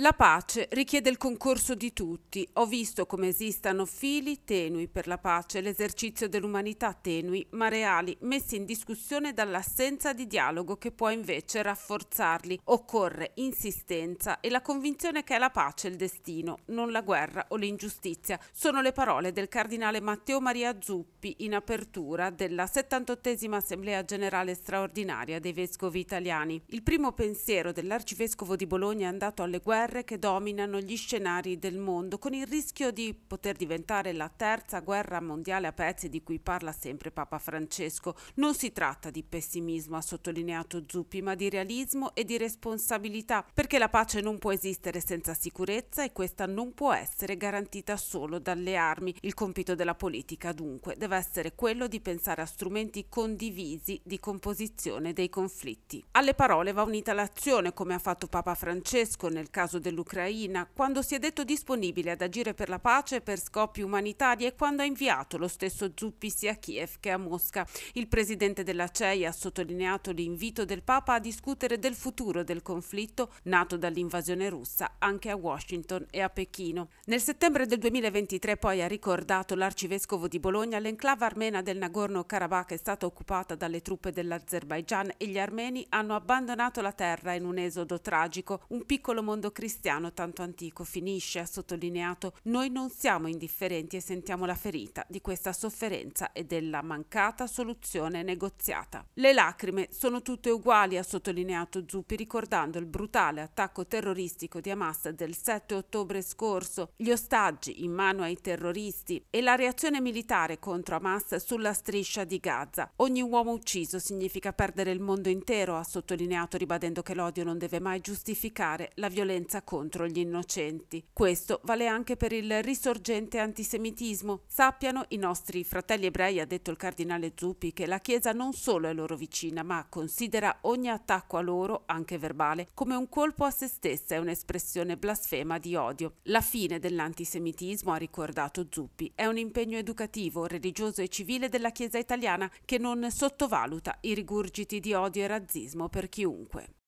La pace richiede il concorso di tutti. Ho visto come esistano fili tenui per la pace, l'esercizio dell'umanità tenui, ma reali, messi in discussione dall'assenza di dialogo che può invece rafforzarli. Occorre insistenza e la convinzione che è la pace il destino, non la guerra o l'ingiustizia. Sono le parole del cardinale Matteo Maria Zuppi in apertura della 78 Assemblea Generale Straordinaria dei Vescovi Italiani. Il primo pensiero dell'arcivescovo di Bologna è andato alle guerre guerre che dominano gli scenari del mondo, con il rischio di poter diventare la terza guerra mondiale a pezzi di cui parla sempre Papa Francesco. Non si tratta di pessimismo, ha sottolineato Zuppi, ma di realismo e di responsabilità, perché la pace non può esistere senza sicurezza e questa non può essere garantita solo dalle armi. Il compito della politica, dunque, deve essere quello di pensare a strumenti condivisi di composizione dei conflitti. Alle parole va unita l'azione, come ha fatto Papa Francesco nel caso caso dell'Ucraina, quando si è detto disponibile ad agire per la pace e per scopi umanitari e quando ha inviato lo stesso Zuppi sia a Kiev che a Mosca. Il presidente della CEI ha sottolineato l'invito del Papa a discutere del futuro del conflitto nato dall'invasione russa anche a Washington e a Pechino. Nel settembre del 2023 poi ha ricordato l'arcivescovo di Bologna l'enclave armena del Nagorno-Karabakh è stata occupata dalle truppe dell'Azerbaigian e gli armeni hanno abbandonato la terra in un esodo tragico, un piccolo mondo cristiano cristiano tanto antico, finisce, ha sottolineato, noi non siamo indifferenti e sentiamo la ferita di questa sofferenza e della mancata soluzione negoziata. Le lacrime sono tutte uguali, ha sottolineato Zuppi, ricordando il brutale attacco terroristico di Hamas del 7 ottobre scorso, gli ostaggi in mano ai terroristi e la reazione militare contro Hamas sulla striscia di Gaza. Ogni uomo ucciso significa perdere il mondo intero, ha sottolineato ribadendo che l'odio non deve mai giustificare la violenza violenza contro gli innocenti. Questo vale anche per il risorgente antisemitismo. Sappiano i nostri fratelli ebrei, ha detto il cardinale Zuppi, che la Chiesa non solo è loro vicina, ma considera ogni attacco a loro, anche verbale, come un colpo a se stessa e un'espressione blasfema di odio. La fine dell'antisemitismo, ha ricordato Zuppi, è un impegno educativo, religioso e civile della Chiesa italiana che non sottovaluta i rigurgiti di odio e razzismo per chiunque.